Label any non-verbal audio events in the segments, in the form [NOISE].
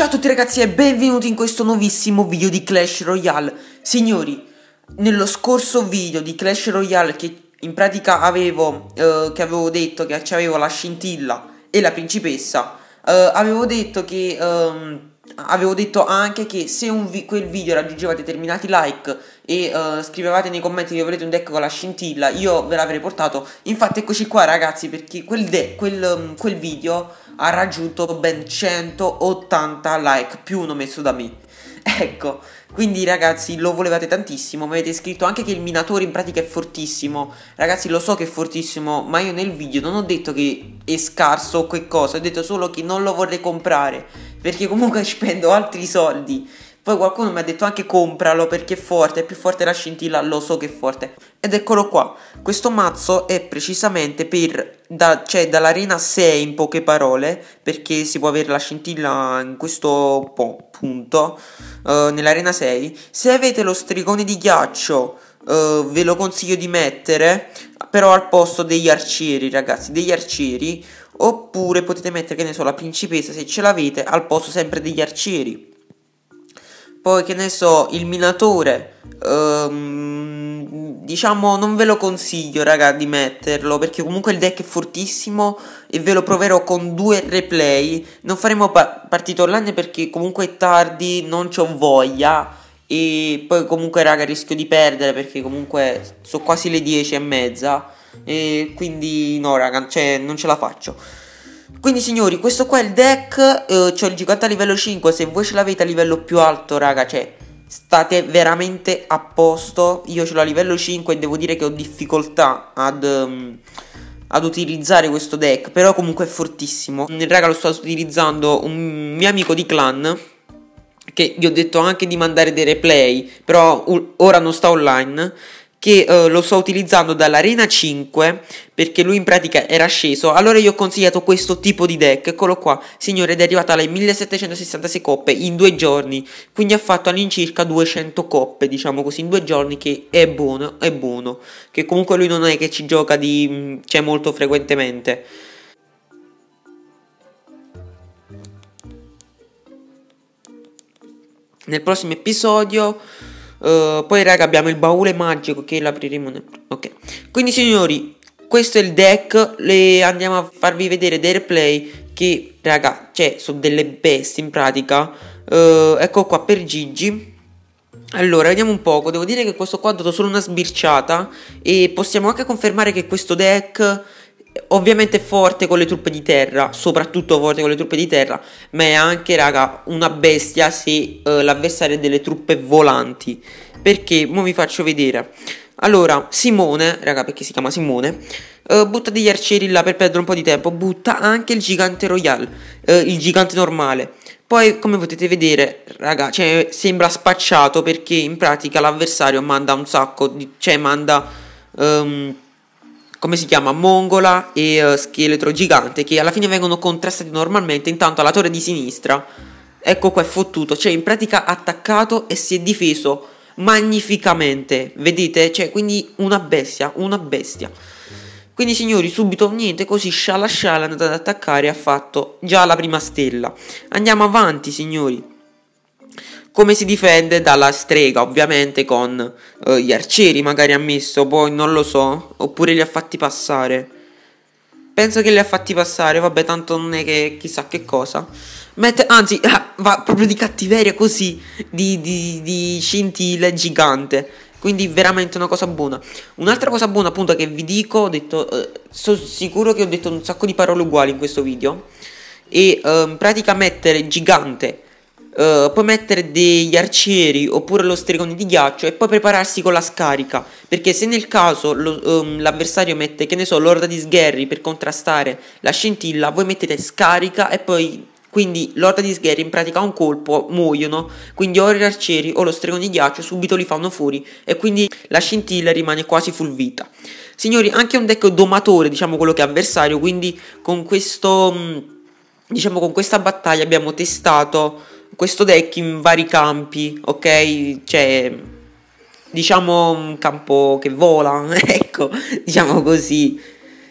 Ciao a tutti ragazzi e benvenuti in questo nuovissimo video di Clash Royale Signori, nello scorso video di Clash Royale che in pratica avevo, eh, che avevo detto che avevo la scintilla e la principessa eh, Avevo detto che... Ehm, avevo detto anche che se vi quel video raggiungeva determinati like e uh, scrivevate nei commenti che volete un deck con la scintilla, io ve l'avrei portato. Infatti eccoci qua ragazzi, perché quel, quel, ehm, quel video ha raggiunto ben 180 like più uno messo da me. [LAUGHS] Ecco, quindi ragazzi lo volevate tantissimo, mi avete scritto anche che il minatore in pratica è fortissimo. Ragazzi lo so che è fortissimo, ma io nel video non ho detto che è scarso o qualcosa, ho detto solo che non lo vorrei comprare, perché comunque [LAUGHS] spendo altri soldi. Poi qualcuno mi ha detto anche compralo perché è forte, è più forte la scintilla, lo so che è forte. Ed eccolo qua, questo mazzo è precisamente per, da, cioè dall'arena 6 in poche parole, perché si può avere la scintilla in questo punto, uh, nell'arena 6. Se avete lo strigone di ghiaccio, uh, ve lo consiglio di mettere, però al posto degli arcieri ragazzi, degli arcieri, oppure potete mettere che ne so la principessa se ce l'avete al posto sempre degli arcieri. Poi che ne so, il minatore. Ehm, diciamo non ve lo consiglio raga di metterlo perché comunque il deck è fortissimo e ve lo proverò con due replay. Non faremo pa- partita online perché comunque è tardi, non ho voglia. E poi comunque raga rischio di perdere perché comunque sono quasi le 10 e mezza. E quindi no raga, cioè, non ce la faccio. Quindi signori, questo qua è il deck, eh, cioè il gigante a livello 5, se voi ce l'avete a livello più alto, raga, cioè state veramente a posto. Io ce l'ho a livello 5 e devo dire che ho difficoltà ad, um, ad utilizzare questo deck, però comunque è fortissimo. Raga, lo sto utilizzando un mio amico di clan che gli ho detto anche di mandare dei replay, però ora non sta online che eh, lo sto utilizzando dall'arena 5 perché lui in pratica era sceso allora gli ho consigliato questo tipo di deck eccolo qua signore ed è arrivato alle 1766 coppe in due giorni quindi ha fatto all'incirca 200 coppe diciamo così in due giorni che è buono è buono che comunque lui non è che ci gioca di mm, cioè molto frequentemente nel prossimo episodio eh, poi raga abbiamo il baule magico che l'apriremo nel... Ok Quindi signori questo è il deck Le andiamo a farvi vedere dei replay Che raga cioè sono delle bestie in pratica uh, Ecco qua per Gigi allora, vediamo un poco. Devo dire che questo qua ha dato solo una sbirciata. E possiamo anche confermare che questo deck ovviamente forte con le truppe di terra, soprattutto forte con le truppe di terra, ma è anche, raga, una bestia se uh, l'avversario è delle truppe volanti. Perché, mo vi faccio vedere. Allora, Simone, raga, perché si chiama Simone, uh, butta degli arcieri là per perdere un po' di tempo, butta anche il gigante royale, uh, il gigante normale. Poi, come potete vedere, raga, cioè, sembra spacciato perché in pratica l'avversario manda un sacco, di, cioè manda... Um, come si chiama, Mongola e uh, Scheletro Gigante, che alla fine vengono contrastati normalmente, intanto alla torre di sinistra, ecco qua è fottuto, cioè in pratica ha attaccato e si è difeso magnificamente, vedete? Cioè, quindi una bestia, una bestia. Quindi signori, subito niente, così sciala sciala è andata ad attaccare ha fatto già la prima stella. Andiamo avanti signori come si difende dalla strega, ovviamente con eh, gli arcieri magari ha messo, poi boh, non lo so, oppure li ha fatti passare. Penso che li ha fatti passare, vabbè, tanto non è che chissà che cosa. Mette, anzi, ah, va proprio di cattiveria così, di, di, di scintille gigante. Quindi veramente una cosa buona. Un'altra cosa buona appunto che vi dico, ho detto, eh, sono sicuro che ho detto un sacco di parole uguali in questo video. E eh, in pratica mettere gigante Uh, puoi mettere degli arcieri oppure lo stregone di ghiaccio e poi prepararsi con la scarica. Perché se nel caso lo, um, l'avversario mette, che ne so, l'orda di sgherri per contrastare la scintilla, voi mettete scarica e poi. Quindi l'orda di sgherri in pratica ha un colpo, muoiono. Quindi o gli arcieri o lo stregone di ghiaccio subito li fanno fuori. E quindi la scintilla rimane quasi full vita. Signori, anche un deck domatore, diciamo quello che è avversario. Quindi con questo. Mm, diciamo con questa battaglia abbiamo testato questo deck in vari campi, ok? Cioè, diciamo un campo che vola, [LAUGHS] ecco, diciamo così.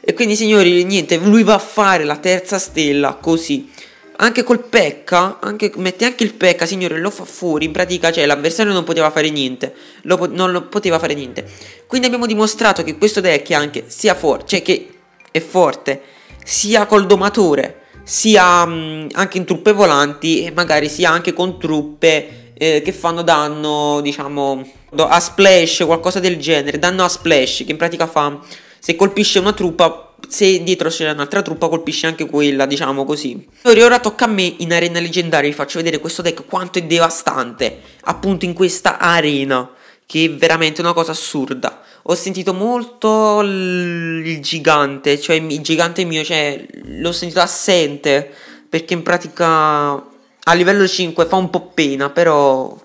E quindi signori, niente, lui va a fare la terza stella così. Anche col pecca, anche, mette anche il pecca, signore, lo fa fuori. In pratica, cioè, l'avversario non poteva fare niente. Lo, non lo poteva fare niente. Quindi abbiamo dimostrato che questo deck è anche sia forte, cioè che è forte, sia col domatore sia mm, anche in truppe volanti e magari sia anche con truppe eh, che fanno danno, diciamo, a splash, qualcosa del genere, danno a splash, che in pratica fa se colpisce una truppa se dietro c'è un'altra truppa colpisce anche quella, diciamo così. Allora ora tocca a me in arena leggendaria, vi faccio vedere questo deck quanto è devastante, appunto in questa arena, che è veramente una cosa assurda ho sentito molto il gigante, cioè il gigante mio, cioè, l'ho sentito assente, perché in pratica a livello 5 fa un po' pena, però...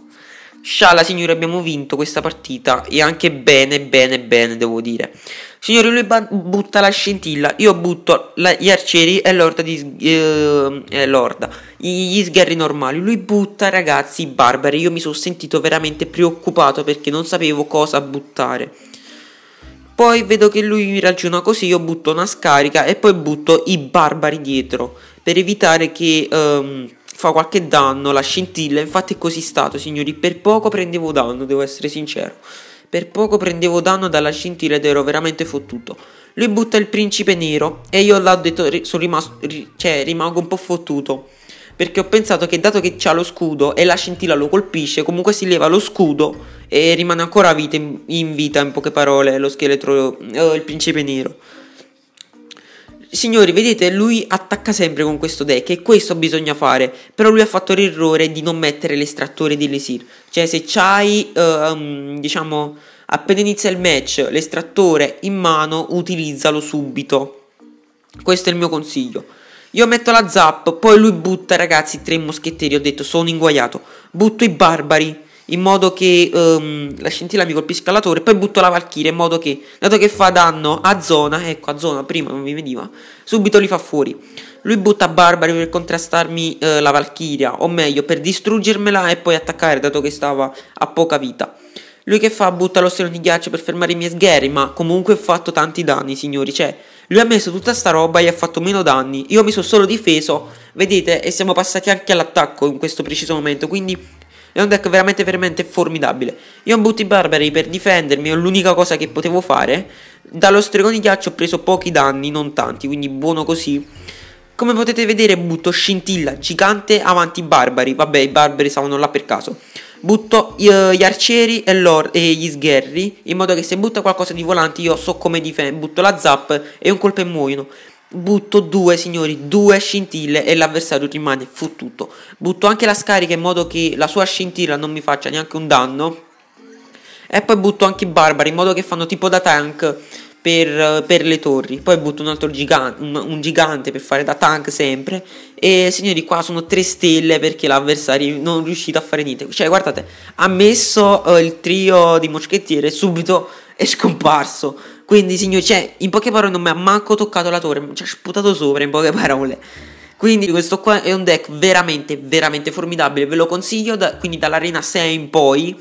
Sciala, signori, abbiamo vinto questa partita e anche bene, bene, bene, devo dire. Signori, lui butta la scintilla, io butto la, gli arcieri e l'orda di... Eh, eh, l'orda, gli sgherri normali. Lui butta, ragazzi, i barbari. Io mi sono sentito veramente preoccupato perché non sapevo cosa buttare. Poi vedo che lui mi ragiona così, io butto una scarica e poi butto i barbari dietro per evitare che um, fa qualche danno la scintilla. Infatti è così stato, signori, per poco prendevo danno, devo essere sincero. Per poco prendevo danno dalla scintilla ed ero veramente fottuto. Lui butta il principe nero e io là detto, sono rimasto, cioè, rimango un po' fottuto perché ho pensato che dato che c'ha lo scudo e la scintilla lo colpisce, comunque si leva lo scudo e rimane ancora vita, in vita, in poche parole, lo scheletro, oh, il principe nero. Signori, vedete, lui attacca sempre con questo deck e questo bisogna fare. Però lui ha fatto l'errore di non mettere l'estrattore di Lesir. Cioè, se c'hai, uh, diciamo, appena inizia il match, l'estrattore in mano, utilizzalo subito. Questo è il mio consiglio. Io metto la zap, poi lui butta, ragazzi, tre moschettieri. Ho detto, sono inguaiato. Butto i barbari in modo che um, la scintilla mi colpisca la torre. Poi butto la valchiria in modo che, dato che fa danno a zona, ecco a zona prima non mi veniva, subito li fa fuori. Lui butta Barbari per contrastarmi eh, la valchiria, o meglio per distruggermela e poi attaccare, dato che stava a poca vita. Lui che fa? Butta lo stelo di ghiaccio per fermare i miei sgherri, ma comunque ho fatto tanti danni, signori, cioè... Lui ha messo tutta sta roba e ha fatto meno danni. Io mi sono solo difeso, vedete, e siamo passati anche all'attacco in questo preciso momento. Quindi è un deck veramente veramente formidabile. Io ho Booty Barbari per difendermi, è l'unica cosa che potevo fare. Dallo stregone ghiaccio ho preso pochi danni, non tanti, quindi buono così. Come potete vedere butto scintilla gigante avanti i barbari. Vabbè, i barbari stavano là per caso butto eh, gli arcieri e, e gli sgherri in modo che se butta qualcosa di volante io so come difendere, butto la zap e un colpo e muoiono. Butto due signori, due scintille e l'avversario rimane fottuto. Butto anche la scarica in modo che la sua scintilla non mi faccia neanche un danno. E poi butto anche i barbari in modo che fanno tipo da tank per, per, le torri. Poi butto un altro gigante, un, un, gigante per fare da tank sempre. E signori, qua sono tre stelle perché l'avversario non è riuscito a fare niente. Cioè, guardate, ha messo eh, il trio di moschettiere subito è scomparso. Quindi, signori, cioè, in poche parole non mi ha manco toccato la torre, mi ci ha sputato sopra, in poche parole. Quindi questo qua è un deck veramente, veramente formidabile, ve lo consiglio, da, quindi dall'arena 6 in poi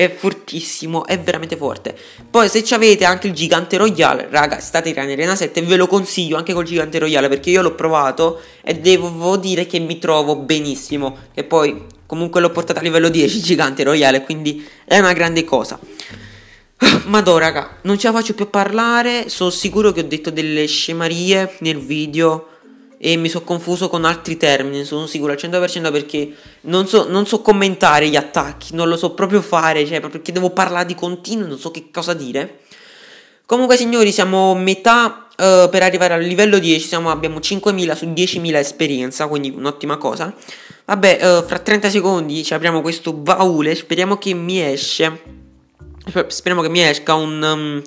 è fortissimo, è veramente forte. Poi se avete anche il gigante royale, raga, state in Arena 7 ve lo consiglio anche col gigante royale perché io l'ho provato e devo dire che mi trovo benissimo. E poi comunque l'ho portato a livello 10 il gigante royale, quindi è una grande cosa. [SIGHS] Madò raga, non ce la faccio più a parlare, sono sicuro che ho detto delle scemarie nel video e mi sono confuso con altri termini, sono sicuro al 100% perché non so, non so, commentare gli attacchi, non lo so proprio fare, cioè proprio perché devo parlare di continuo, non so che cosa dire. Comunque signori, siamo a metà uh, per arrivare al livello 10, siamo, abbiamo 5.000 su 10.000 esperienza, quindi un'ottima cosa. Vabbè, uh, fra 30 secondi ci apriamo questo baule, speriamo che mi esce. Speriamo che mi esca un... Um,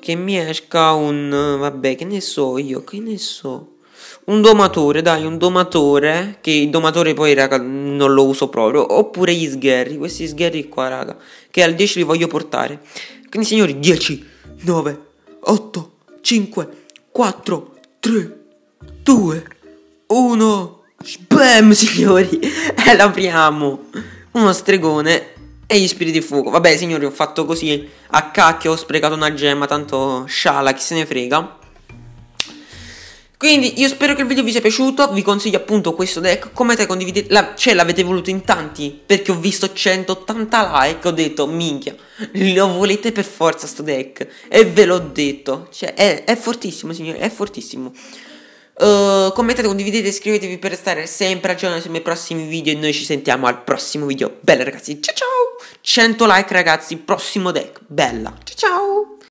che mi esca un... Uh, vabbè, che ne so io, che ne so un domatore, dai, un domatore, che il domatore poi, raga, non lo uso proprio, oppure gli sgherri, questi sgherri qua, raga, che al 10 li voglio portare. Quindi, signori, 10, 9, 8, 5, 4, 3, 2, 1, spam, signori, e l'apriamo. Uno stregone e gli spiriti di fuoco. Vabbè, signori, ho fatto così a cacchio, ho sprecato una gemma, tanto sciala, chi se ne frega. Quindi io spero che il video vi sia piaciuto, vi consiglio appunto questo deck, come te condividete, la, cioè l'avete voluto in tanti, perché ho visto 180 like, ho detto minchia, lo volete per forza sto deck, e ve l'ho detto, cioè è, è fortissimo signori, è fortissimo. Uh, eh, commentate, condividete, iscrivetevi per restare sempre aggiornati sui miei prossimi video e noi ci sentiamo al prossimo video. Bella ragazzi, ciao ciao! 100 like ragazzi, prossimo deck, bella, ciao ciao!